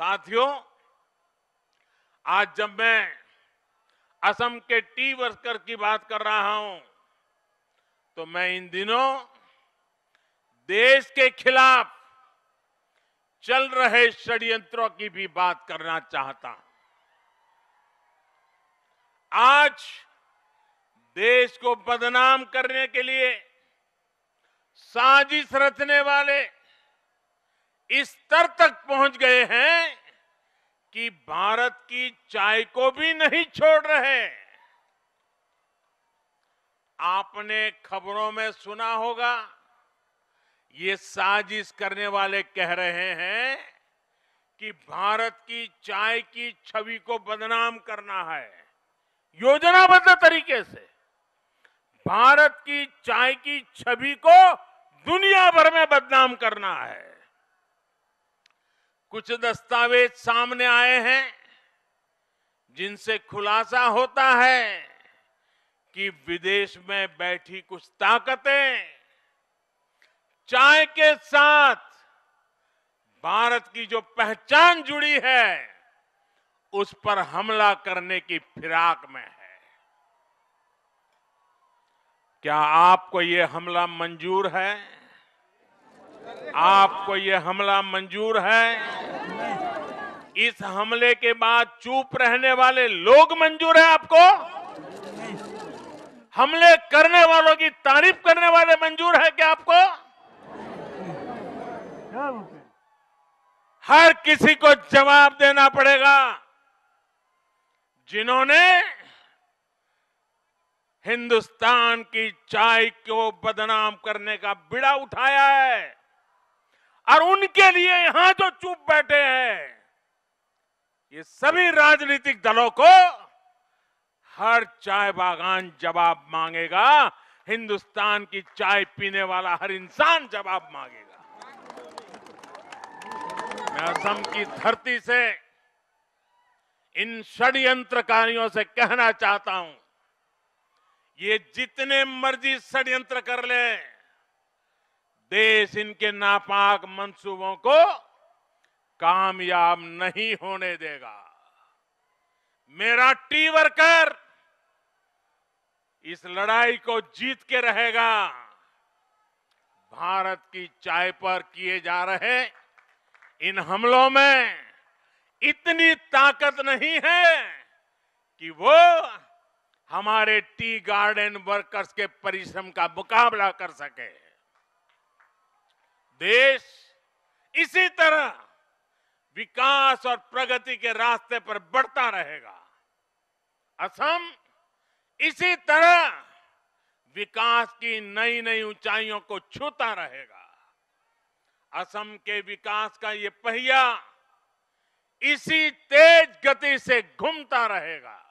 साथियों आज जब मैं असम के टी वर्कर की बात कर रहा हूं तो मैं इन दिनों देश के खिलाफ चल रहे षड्यंत्रों की भी बात करना चाहता हूं आज देश को बदनाम करने के लिए साजिश रचने वाले इस स्तर तक पहुंच गए हैं कि भारत की चाय को भी नहीं छोड़ रहे आपने खबरों में सुना होगा ये साजिश करने वाले कह रहे हैं कि भारत की चाय की छवि को बदनाम करना है योजनाबद्ध तरीके से भारत की चाय की छवि को दुनिया भर में बदनाम करना है कुछ दस्तावेज सामने आए हैं जिनसे खुलासा होता है कि विदेश में बैठी कुछ ताकतें चाय के साथ भारत की जो पहचान जुड़ी है उस पर हमला करने की फिराक में है क्या आपको ये हमला मंजूर है आपको ये हमला मंजूर है इस हमले के बाद चुप रहने वाले लोग मंजूर है आपको हमले करने वालों की तारीफ करने वाले मंजूर है क्या आपको हर किसी को जवाब देना पड़ेगा जिन्होंने हिंदुस्तान की चाय को बदनाम करने का बिड़ा उठाया है और उनके लिए यहां जो चुप बैठे हैं ये सभी राजनीतिक दलों को हर चाय बागान जवाब मांगेगा हिंदुस्तान की चाय पीने वाला हर इंसान जवाब मांगेगा मैं असम की धरती से इन षड्यंत्रकारियों से कहना चाहता हूं ये जितने मर्जी षड्यंत्र कर ले देश इनके नापाक मंसूबों को कामयाब नहीं होने देगा मेरा टी वर्कर इस लड़ाई को जीत के रहेगा भारत की चाय पर किए जा रहे इन हमलों में इतनी ताकत नहीं है कि वो हमारे टी गार्डन वर्कर्स के परिश्रम का मुकाबला कर सके देश इसी तरह विकास और प्रगति के रास्ते पर बढ़ता रहेगा असम इसी तरह विकास की नई नई ऊंचाइयों को छूता रहेगा असम के विकास का ये पहिया इसी तेज गति से घूमता रहेगा